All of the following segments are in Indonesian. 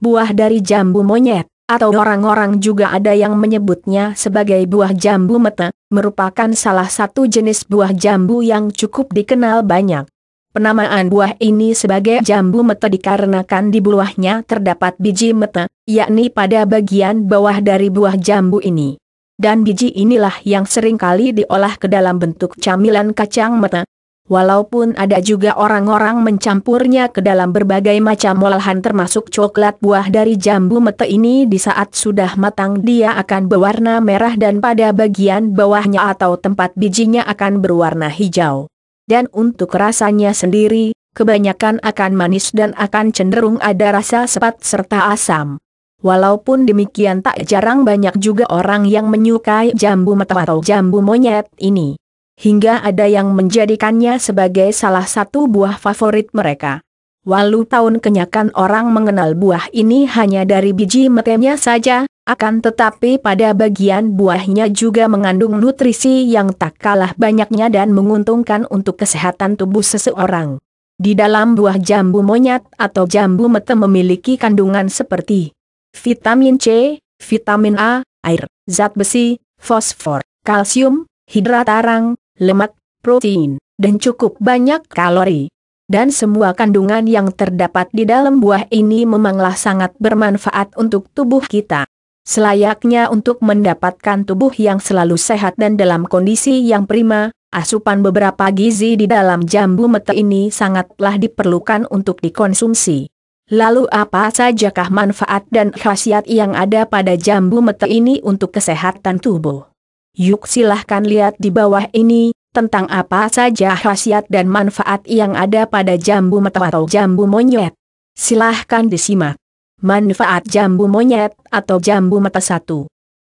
buah dari jambu monyet, atau orang-orang juga ada yang menyebutnya sebagai buah jambu mete, merupakan salah satu jenis buah jambu yang cukup dikenal banyak. Penamaan buah ini sebagai jambu mete dikarenakan di buahnya terdapat biji mete, yakni pada bagian bawah dari buah jambu ini. Dan biji inilah yang seringkali diolah ke dalam bentuk camilan kacang mete, Walaupun ada juga orang-orang mencampurnya ke dalam berbagai macam olahan termasuk coklat buah dari jambu mete ini di saat sudah matang dia akan berwarna merah dan pada bagian bawahnya atau tempat bijinya akan berwarna hijau. Dan untuk rasanya sendiri, kebanyakan akan manis dan akan cenderung ada rasa sepat serta asam. Walaupun demikian tak jarang banyak juga orang yang menyukai jambu mete atau jambu monyet ini hingga ada yang menjadikannya sebagai salah satu buah favorit mereka. Walau tahun kenyakan orang mengenal buah ini hanya dari biji metenya saja, akan tetapi pada bagian buahnya juga mengandung nutrisi yang tak kalah banyaknya dan menguntungkan untuk kesehatan tubuh seseorang. Di dalam buah jambu monyet atau jambu mete memiliki kandungan seperti vitamin C, vitamin A, air, zat besi, fosfor, kalsium, hidrat arang, lemak, protein, dan cukup banyak kalori. Dan semua kandungan yang terdapat di dalam buah ini memanglah sangat bermanfaat untuk tubuh kita. Selayaknya untuk mendapatkan tubuh yang selalu sehat dan dalam kondisi yang prima, asupan beberapa gizi di dalam jambu mete ini sangatlah diperlukan untuk dikonsumsi. Lalu apa sajakah manfaat dan khasiat yang ada pada jambu mete ini untuk kesehatan tubuh? Yuk silahkan lihat di bawah ini, tentang apa saja khasiat dan manfaat yang ada pada jambu meta atau jambu monyet. Silahkan disimak. Manfaat jambu monyet atau jambu meta 1.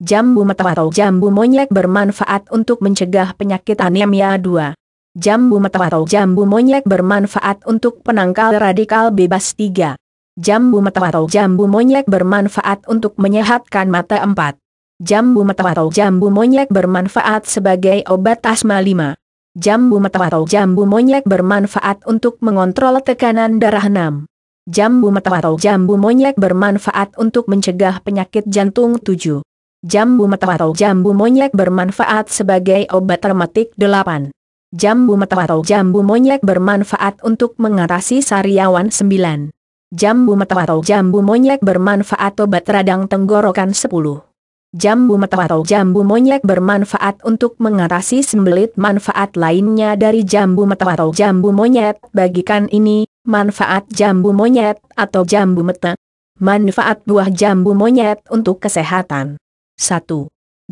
Jambu meta atau jambu monyet bermanfaat untuk mencegah penyakit anemia 2. Jambu meta atau jambu monyet bermanfaat untuk penangkal radikal bebas 3. Jambu meta atau jambu monyet bermanfaat untuk menyehatkan mata 4. Jambu metaw atau jambu monyet bermanfaat sebagai obat asma 5. Jambu metaw atau jambu monyet bermanfaat untuk mengontrol tekanan darah 6. Jambu metaw atau jambu monyet bermanfaat untuk mencegah penyakit jantung 7. Jambu metaw atau jambu monyet bermanfaat sebagai obat rematik 8. Jambu metaw atau jambu monyet bermanfaat untuk mengatasi sariawan 9. Jambu metaw atau jambu monyet bermanfaat obat radang tenggorokan 10. Jambu metau atau jambu monyet bermanfaat untuk mengatasi sembelit manfaat lainnya dari jambu metau atau jambu monyet. Bagikan ini, manfaat jambu monyet atau jambu mete. Manfaat buah jambu monyet untuk kesehatan. 1.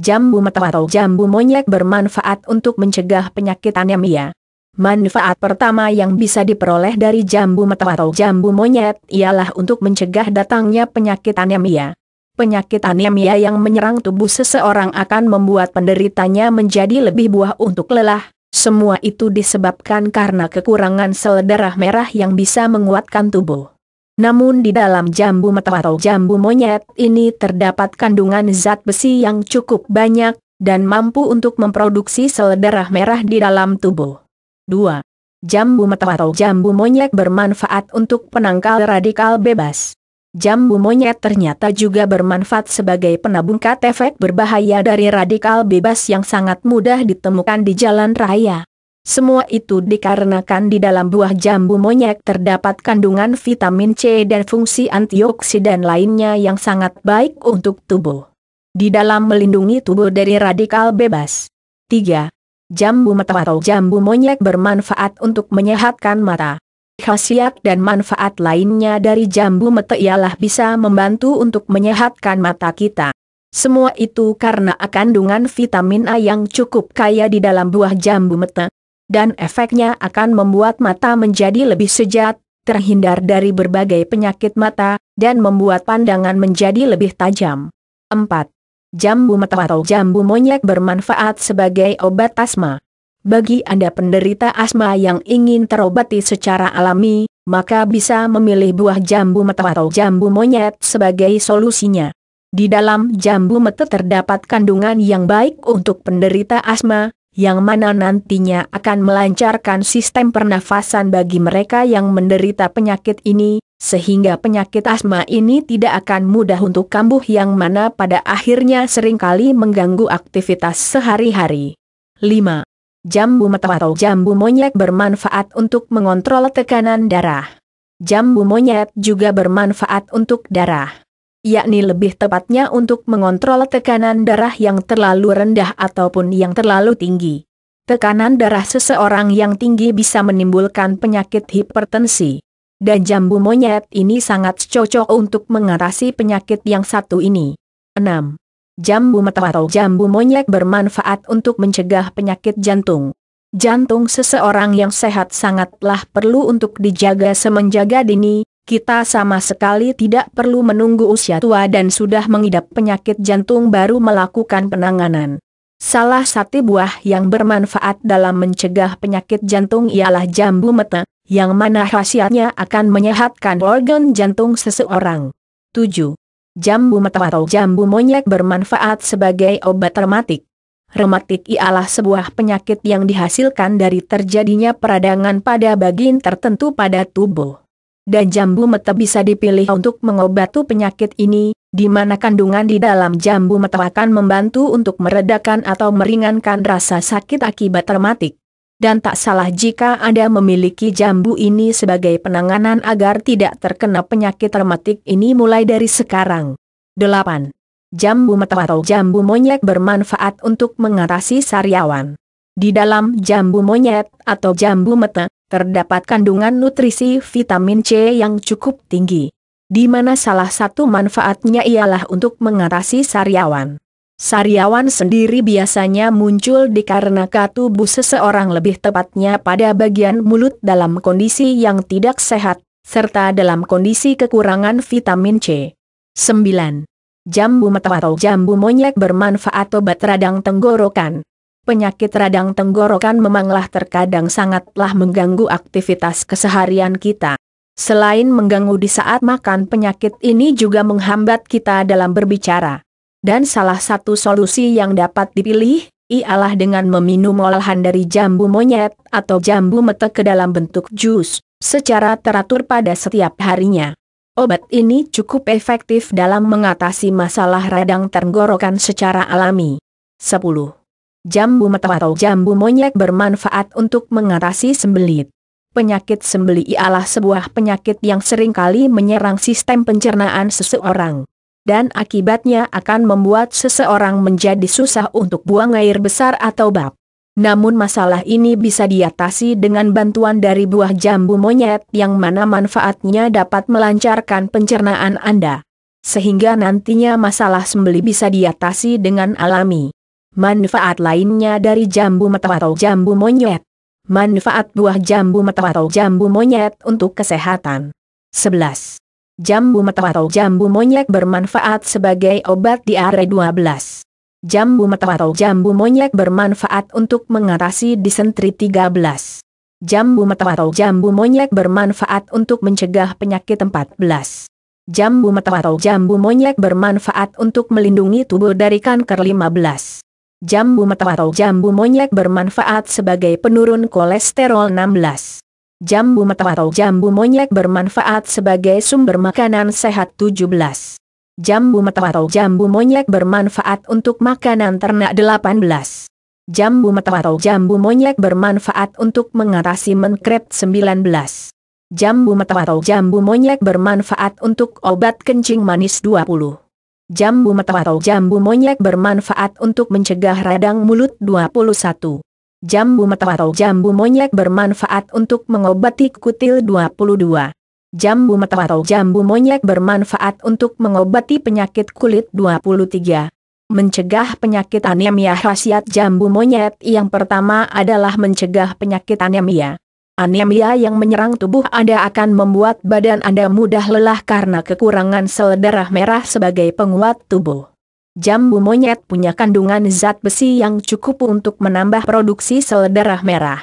Jambu metau atau jambu monyet bermanfaat untuk mencegah penyakit anemia. Manfaat pertama yang bisa diperoleh dari jambu metau atau jambu monyet ialah untuk mencegah datangnya penyakit anemia. Penyakit anemia yang menyerang tubuh seseorang akan membuat penderitanya menjadi lebih buah untuk lelah. Semua itu disebabkan karena kekurangan sel darah merah yang bisa menguatkan tubuh. Namun di dalam jambu mata atau jambu monyet ini terdapat kandungan zat besi yang cukup banyak, dan mampu untuk memproduksi sel darah merah di dalam tubuh. 2. Jambu mata atau jambu monyet bermanfaat untuk penangkal radikal bebas. Jambu monyet ternyata juga bermanfaat sebagai penabung kat efek berbahaya dari radikal bebas yang sangat mudah ditemukan di jalan raya. Semua itu dikarenakan di dalam buah jambu monyet terdapat kandungan vitamin C dan fungsi antioksidan lainnya yang sangat baik untuk tubuh. Di dalam melindungi tubuh dari radikal bebas. 3. Jambu mata atau jambu monyet bermanfaat untuk menyehatkan mata. Khasiat dan manfaat lainnya dari jambu mete ialah bisa membantu untuk menyehatkan mata kita. Semua itu karena kandungan vitamin A yang cukup kaya di dalam buah jambu mete, dan efeknya akan membuat mata menjadi lebih sejat, terhindar dari berbagai penyakit mata, dan membuat pandangan menjadi lebih tajam. 4. Jambu mete atau jambu monyet bermanfaat sebagai obat asma. Bagi Anda penderita asma yang ingin terobati secara alami, maka bisa memilih buah jambu mete atau jambu monyet sebagai solusinya. Di dalam jambu mete terdapat kandungan yang baik untuk penderita asma, yang mana nantinya akan melancarkan sistem pernafasan bagi mereka yang menderita penyakit ini, sehingga penyakit asma ini tidak akan mudah untuk kambuh yang mana pada akhirnya seringkali mengganggu aktivitas sehari-hari. 5. Jambu metah atau jambu monyet bermanfaat untuk mengontrol tekanan darah. Jambu monyet juga bermanfaat untuk darah. Yakni lebih tepatnya untuk mengontrol tekanan darah yang terlalu rendah ataupun yang terlalu tinggi. Tekanan darah seseorang yang tinggi bisa menimbulkan penyakit hipertensi. Dan jambu monyet ini sangat cocok untuk mengatasi penyakit yang satu ini. 6. Jambu metawa atau jambu monyet bermanfaat untuk mencegah penyakit jantung. Jantung seseorang yang sehat sangatlah perlu untuk dijaga semenjaga dini, kita sama sekali tidak perlu menunggu usia tua dan sudah mengidap penyakit jantung baru melakukan penanganan. Salah satu buah yang bermanfaat dalam mencegah penyakit jantung ialah jambu mete, yang mana khasiatnya akan menyehatkan organ jantung seseorang. 7. Jambu mata atau jambu monyet bermanfaat sebagai obat rematik. Rematik ialah sebuah penyakit yang dihasilkan dari terjadinya peradangan pada bagian tertentu pada tubuh. Dan jambu mete bisa dipilih untuk mengobati penyakit ini, di mana kandungan di dalam jambu mete akan membantu untuk meredakan atau meringankan rasa sakit akibat rematik dan tak salah jika Anda memiliki jambu ini sebagai penanganan agar tidak terkena penyakit rematik ini mulai dari sekarang. 8. Jambu meta atau jambu monyet bermanfaat untuk mengatasi sariawan. Di dalam jambu monyet atau jambu mete terdapat kandungan nutrisi vitamin C yang cukup tinggi. Di mana salah satu manfaatnya ialah untuk mengatasi sariawan. Sariawan sendiri biasanya muncul dikarenakan tubuh seseorang lebih tepatnya pada bagian mulut dalam kondisi yang tidak sehat, serta dalam kondisi kekurangan vitamin C. 9. Jambu mata atau jambu monyet bermanfaat obat radang tenggorokan. Penyakit radang tenggorokan memanglah terkadang sangatlah mengganggu aktivitas keseharian kita. Selain mengganggu di saat makan penyakit ini juga menghambat kita dalam berbicara. Dan salah satu solusi yang dapat dipilih, ialah dengan meminum olahan dari jambu monyet atau jambu mete ke dalam bentuk jus, secara teratur pada setiap harinya. Obat ini cukup efektif dalam mengatasi masalah radang tenggorokan secara alami. 10. Jambu mete atau jambu monyet bermanfaat untuk mengatasi sembelit. Penyakit sembelit ialah sebuah penyakit yang seringkali menyerang sistem pencernaan seseorang dan akibatnya akan membuat seseorang menjadi susah untuk buang air besar atau bab. Namun masalah ini bisa diatasi dengan bantuan dari buah jambu monyet yang mana manfaatnya dapat melancarkan pencernaan Anda. Sehingga nantinya masalah sembeli bisa diatasi dengan alami. Manfaat lainnya dari jambu meta atau jambu monyet. Manfaat buah jambu meta atau jambu monyet untuk kesehatan. 11. Jambu metawa atau jambu monyet bermanfaat sebagai obat diare 12. Jambu metawa atau jambu monyet bermanfaat untuk mengatasi disentri 13. Jambu metawa atau jambu monyet bermanfaat untuk mencegah penyakit 14. Jambu metawa atau jambu monyet bermanfaat untuk melindungi tubuh dari kanker 15. Jambu metawa atau jambu monyet bermanfaat sebagai penurun kolesterol 16. Jambu meta atau jambu monyet bermanfaat sebagai sumber makanan sehat 17. Jambu meta atau jambu monyet bermanfaat untuk makanan ternak 18. Jambu meta atau jambu monyet bermanfaat untuk mengatasi menkret 19. Jambu meta atau jambu monyet bermanfaat untuk obat kencing manis 20. Jambu meta atau jambu monyet bermanfaat untuk mencegah radang mulut 21. Jambu metawa atau jambu monyet bermanfaat untuk mengobati kutil 22. Jambu metawa atau jambu monyet bermanfaat untuk mengobati penyakit kulit 23. Mencegah penyakit anemia khasiat jambu monyet yang pertama adalah mencegah penyakit anemia. Anemia yang menyerang tubuh Anda akan membuat badan Anda mudah lelah karena kekurangan sel darah merah sebagai penguat tubuh jambu monyet punya kandungan zat besi yang cukup untuk menambah produksi sel darah merah.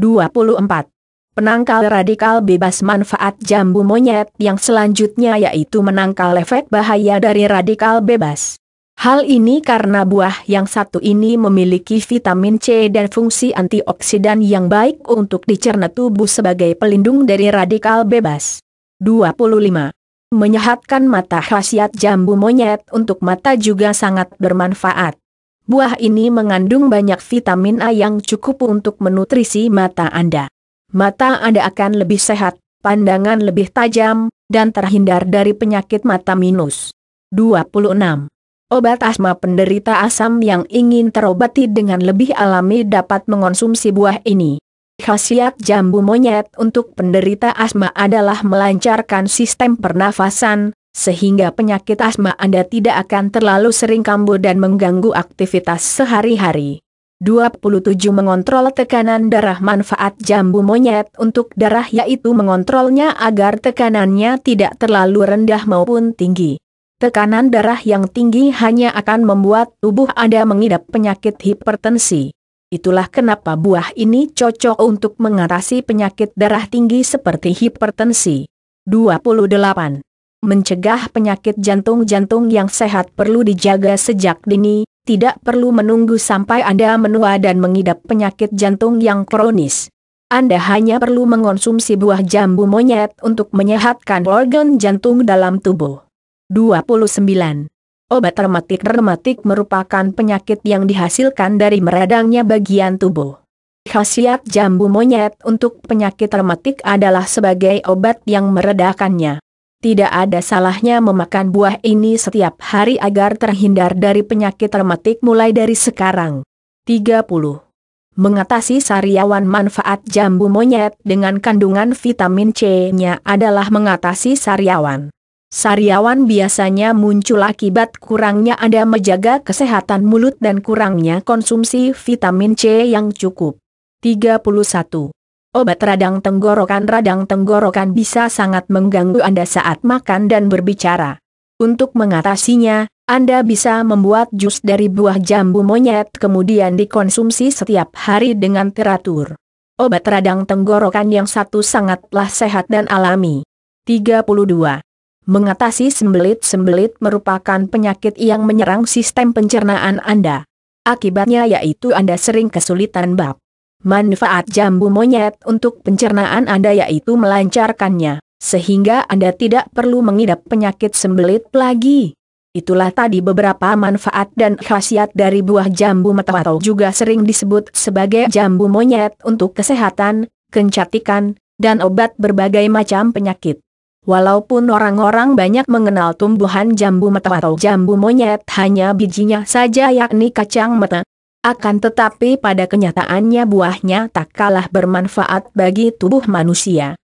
24. Penangkal radikal bebas manfaat jambu monyet yang selanjutnya yaitu menangkal efek bahaya dari radikal bebas. Hal ini karena buah yang satu ini memiliki vitamin C dan fungsi antioksidan yang baik untuk dicerna tubuh sebagai pelindung dari radikal bebas. 25. Menyehatkan mata khasiat jambu monyet untuk mata juga sangat bermanfaat. Buah ini mengandung banyak vitamin A yang cukup untuk menutrisi mata Anda. Mata Anda akan lebih sehat, pandangan lebih tajam, dan terhindar dari penyakit mata minus. 26. Obat asma penderita asam yang ingin terobati dengan lebih alami dapat mengonsumsi buah ini. Khasiat jambu monyet untuk penderita asma adalah melancarkan sistem pernafasan, sehingga penyakit asma Anda tidak akan terlalu sering kambuh dan mengganggu aktivitas sehari-hari. 27 Mengontrol tekanan darah Manfaat jambu monyet untuk darah yaitu mengontrolnya agar tekanannya tidak terlalu rendah maupun tinggi. Tekanan darah yang tinggi hanya akan membuat tubuh Anda mengidap penyakit hipertensi. Itulah kenapa buah ini cocok untuk mengatasi penyakit darah tinggi seperti hipertensi. 28. Mencegah penyakit jantung-jantung yang sehat perlu dijaga sejak dini, tidak perlu menunggu sampai Anda menua dan mengidap penyakit jantung yang kronis. Anda hanya perlu mengonsumsi buah jambu monyet untuk menyehatkan organ jantung dalam tubuh. 29. Obat rematik rematik merupakan penyakit yang dihasilkan dari meradangnya bagian tubuh. Khasiat jambu monyet untuk penyakit rematik adalah sebagai obat yang meredakannya. Tidak ada salahnya memakan buah ini setiap hari agar terhindar dari penyakit rematik mulai dari sekarang. 30. Mengatasi sariawan manfaat jambu monyet dengan kandungan vitamin C-nya adalah mengatasi sariawan. Sariawan biasanya muncul akibat kurangnya Anda menjaga kesehatan mulut dan kurangnya konsumsi vitamin C yang cukup. 31. Obat radang tenggorokan Radang tenggorokan bisa sangat mengganggu Anda saat makan dan berbicara. Untuk mengatasinya, Anda bisa membuat jus dari buah jambu monyet kemudian dikonsumsi setiap hari dengan teratur. Obat radang tenggorokan yang satu sangatlah sehat dan alami. 32. Mengatasi sembelit-sembelit merupakan penyakit yang menyerang sistem pencernaan Anda. Akibatnya yaitu Anda sering kesulitan bab. Manfaat jambu monyet untuk pencernaan Anda yaitu melancarkannya, sehingga Anda tidak perlu mengidap penyakit sembelit lagi. Itulah tadi beberapa manfaat dan khasiat dari buah jambu meta atau juga sering disebut sebagai jambu monyet untuk kesehatan, kencatikan, dan obat berbagai macam penyakit. Walaupun orang-orang banyak mengenal tumbuhan jambu mata atau jambu monyet hanya bijinya saja yakni kacang mata. Akan tetapi pada kenyataannya buahnya tak kalah bermanfaat bagi tubuh manusia.